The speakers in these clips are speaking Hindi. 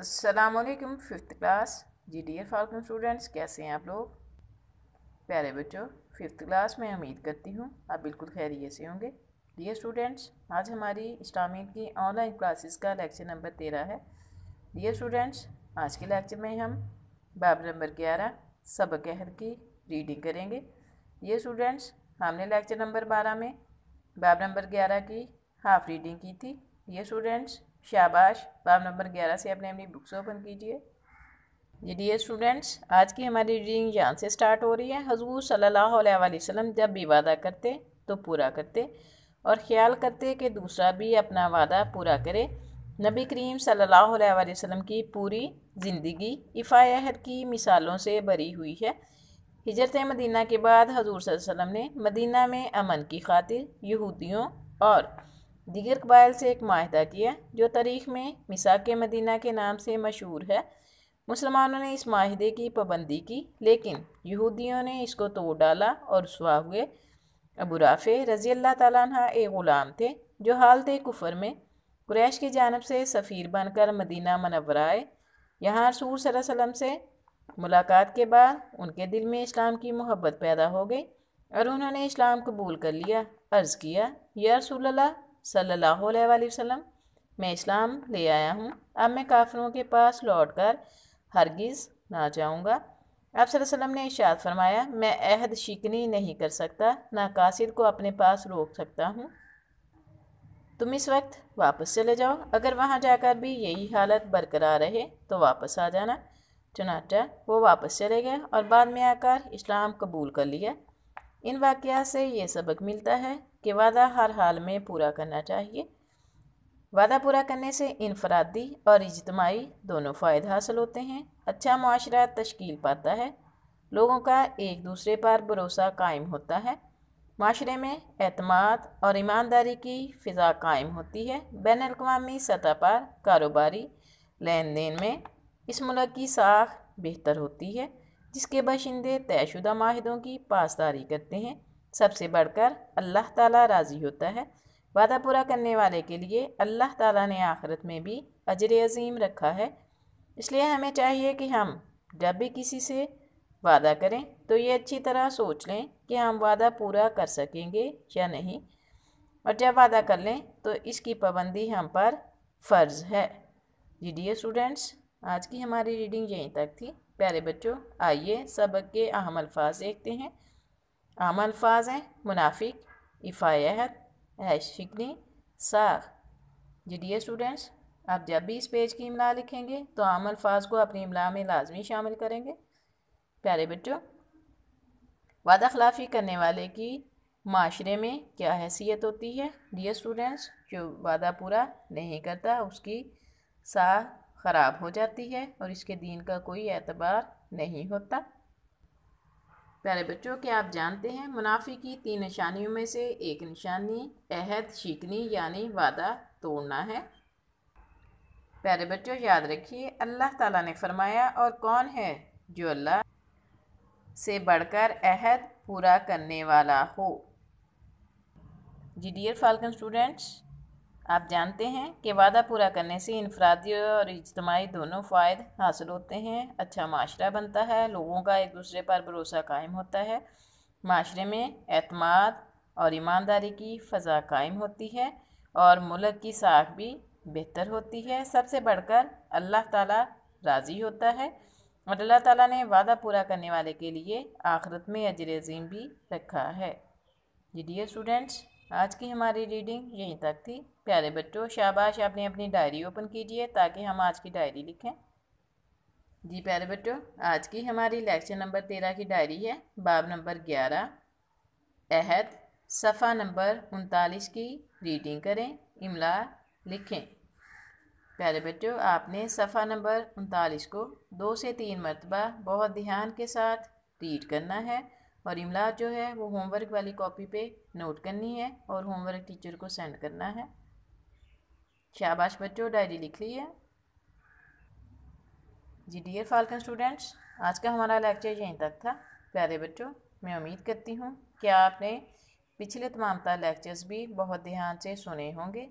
Aslam fifth class G D F students कैसे हैं आप लोग प्यारे बच्चों फिफ्थ क्लास में उम्मीद करती हूँ आप बिल्कुल खैरियत से होंगे डियर स्टूडेंट्स आज हमारी इस्लामिक की ऑनलाइन क्लासेस का लेक्चर नंबर तेरह है डियर स्टूडेंट्स आज के लेक्चर में हम बाब नंबर ग्यारह सबक अहद की रीडिंग करेंगे ये स्टूडेंट्स हमने लेक्चर नंबर बारह में बाब नंबर ग्यारह की हाफ रीडिंग की थी ये स्टूडेंट्स शाबाश बाब नंबर ग्यारह से अपने अपनी बुक्स ओपन कीजिए जी डी स्टूडेंट्स आज की हमारी रीडिंग यहाँ से स्टार्ट हो रही है हजूर सल्लल्लाहु अलैहि वसल्लम जब भी वादा करते तो पूरा करते और ख्याल करते कि दूसरा भी अपना वादा पूरा करे नबी करीम सल्लल्लाहु अलैहि वसल्लम की पूरी ज़िंदगी इफ़ाहर की मिसालों से भरी हुई है हिजरत मदीना के बाद हजूर वसल्लम ने मदीना में अमन की खातिर यहूदियों और दिगर कबाइल से एक माहदा किया जो तारीख़ में मिसाक मदीना के नाम से मशहूर है मुसलमानों ने इस माहदे की पाबंदी की लेकिन यहूदियों ने इसको तोड़ डाला और सुहा हुए अबू राफ़े रज़ी अल्लाह तह एक ग़ुलाम थे जो हालत कुफर में क्रैश की जानब से सफ़ीर बनकर मदीना मनवर आए यहाँ रसूल वसम से मुलाकात के बाद उनके दिल में इस्लाम की मोहब्बत पैदा हो गई और उन्होंने इस्लाम कबूल कर लिया अर्ज़ किया यह रसूल सल्लल्लाहु अलैहि वसल्लम मैं इस्लाम ले आया हूँ अब मैं काफिरों के पास लौट कर हरगिज़ ना जाऊँगा आप वसल्लम ने इशाद फरमाया मैं अहद शिकनी नहीं कर सकता ना कासिद को अपने पास रोक सकता हूँ तुम इस वक्त वापस चले जाओ अगर वहाँ जाकर भी यही हालत बरकरार रहे तो वापस आ जाना चुनाचा वो वापस चले गए और बाद में आकर इस्लाम कबूल कर लिया इन वाक़ से ये सबक मिलता है कि वादा हर हाल में पूरा करना चाहिए वादा पूरा करने से इनफरादी और इजतमाही दोनों फ़ायदे हासिल होते हैं अच्छा माशरा तश्कील पाता है लोगों का एक दूसरे पर भरोसा कायम होता है माशरे में अतमाद और ईमानदारी की फ़िज़ा कायम होती है बैन अवी सतह पर कारोबारी लेन देन में इस मुल्क की साख बेहतर होती है जिसके बाशिंदे तयशुदा माहिदों की पासदारी करते हैं सबसे बढ़कर अल्लाह ताला राज़ी होता है वादा पूरा करने वाले के लिए अल्लाह ताला ने आखिरत में भी अजर अजीम रखा है इसलिए हमें चाहिए कि हम जब भी किसी से वादा करें तो ये अच्छी तरह सोच लें कि हम वादा पूरा कर सकेंगे या नहीं और जब वादा कर लें तो इसकी पाबंदी हम पर फ़र्ज़ है जी डी स्टूडेंट्स आज की हमारी रीडिंग यहीं तक थी प्यारे बच्चों आइए सबक के अहम अल्फाज देखते हैं आम अल्फाज हैं मुनाफिक इफ़ायहत शिकनी साख जी डियर स्टूडेंट्स आप जब भी इस पेज की इमला लिखेंगे तो आम अल्फाज को अपनी इमला में लाजमी शामिल करेंगे प्यारे बच्चों वादा खिलाफी करने वाले की माशरे में क्या हैसियत होती है डी स्टूडेंट्स जो वादा पूरा नहीं करता उसकी साख ख़राब हो जाती है और इसके दीन का कोई एतबार नहीं होता प्यारे बच्चों के आप जानते हैं मुनाफी की तीन निशानियों में से एक निशानी अहद शिकनी यानी वादा तोड़ना है प्यारे बच्चों याद रखिए अल्लाह ताला ने फरमाया और कौन है जो अल्लाह से बढ़कर अहद पूरा करने वाला हो जी डियर फाल्कन स्टूडेंट्स आप जानते हैं कि वादा पूरा करने से इनफरादी और इजतमाही दोनों फ़ायद हासिल होते हैं अच्छा माशरा बनता है लोगों का एक दूसरे पर भरोसा कायम होता है माशरे में अतमाद और ईमानदारी की फ़जा कायम होती है और मुल्क की साख भी बेहतर होती है सबसे बढ़कर अल्लाह ताला राज़ी होता है और अल्लाह ताला ने वादा पूरा करने वाले के लिए आखिरत में अजर अजीम भी रखा है जी डियर स्टूडेंट्स आज की हमारी रीडिंग यहीं तक थी प्यारे बच्चों शाबाश आपने अपनी डायरी ओपन कीजिए ताकि हम आज की डायरी लिखें जी प्यारे बच्चों आज की हमारी लेक्चर नंबर तेरह की डायरी है बाब नंबर ग्यारह अहद सफ़ा नंबर उनतालीस की रीडिंग करें इमला लिखें प्यारे बच्चों आपने सफ़ा नंबर उनतालीस को दो से तीन मरतबा बहुत ध्यान के साथ रीड करना है और इमला जो है वो होमवर्क वाली कॉपी पे नोट करनी है और होमवर्क टीचर को सेंड करना है शाबाश बच्चों डायरी लिख ली है जी डियर फाल्कन स्टूडेंट्स आज का हमारा लेक्चर यहीं तक था प्यारे बच्चों मैं उम्मीद करती हूँ कि आपने पिछले तमाम तर लेक्चर्स भी बहुत ध्यान से सुने होंगे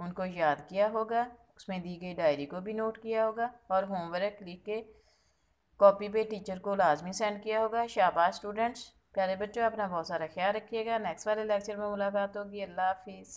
उनको याद किया होगा उसमें दी गई डायरी को भी नोट किया होगा और होमवर्क लिख के कॉपी पे टीचर को लाजमी सेंड किया होगा शाबाश स्टूडेंट्स प्यारे बच्चों अपना बहुत सारा ख्याल रखिएगा नेक्स्ट वाले लेक्चर में मुलाकात होगी अल्लाह हाफिज़